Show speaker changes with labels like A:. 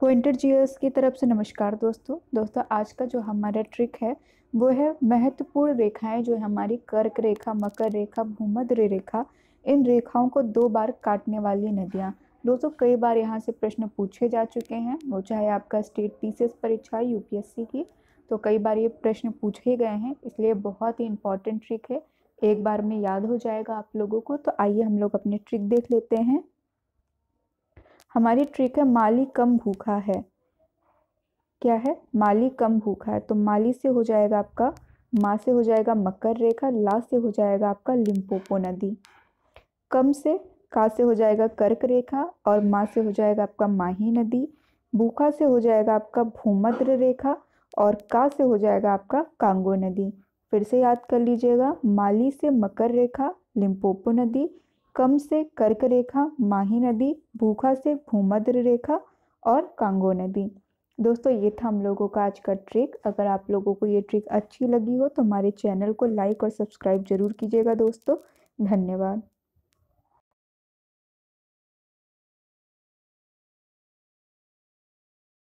A: pointer GS की तरफ से नमस्कार दोस्तों दोस्तों आज का जो हमारा ट्रिक है वो है महत्वपूर्ण रेखाएं जो हमारी कर्क रेखा मकर रेखा भूमध्य रेखा इन रेखाओं को दो बार काटने वाली नदियाँ दोस्तों कई बार यहाँ से प्रश्न पूछे जा चुके हैं वो चाहे आपका स्टेट पीसीएस परीक्षा है यूपीएससी की तो कई बार ये प्रश्न पूछे गए हैं इसलिए बहुत ही इंपॉर्टेंट ट्रिक है एक बार में याद हो जाएगा आप लोगों को तो आइए हम लोग अपने ट्रिक देख लेते हैं हमारी ट्रिक है माली कम भूखा है क्या है माली कम भूखा है तो माली से हो जाएगा आपका माँ से हो जाएगा मकर रेखा ला से हो जाएगा आपका लिम्पोपो नदी कम से का से हो जाएगा कर्क रेखा और माँ से हो जाएगा आपका माही नदी भूखा से हो जाएगा आपका भूमध्र रेखा और का से हो जाएगा आपका कांगो नदी फिर से याद कर लीजिएगा माली से मकर रेखा लिम्पोपो नदी कम से कर्क रेखा माही नदी भूखा से भूमध्य रेखा और कांगो नदी दोस्तों ये था हम लोगों का आज का ट्रिक अगर आप लोगों को ये ट्रिक अच्छी लगी हो तो हमारे चैनल को लाइक और सब्सक्राइब जरूर कीजिएगा दोस्तों धन्यवाद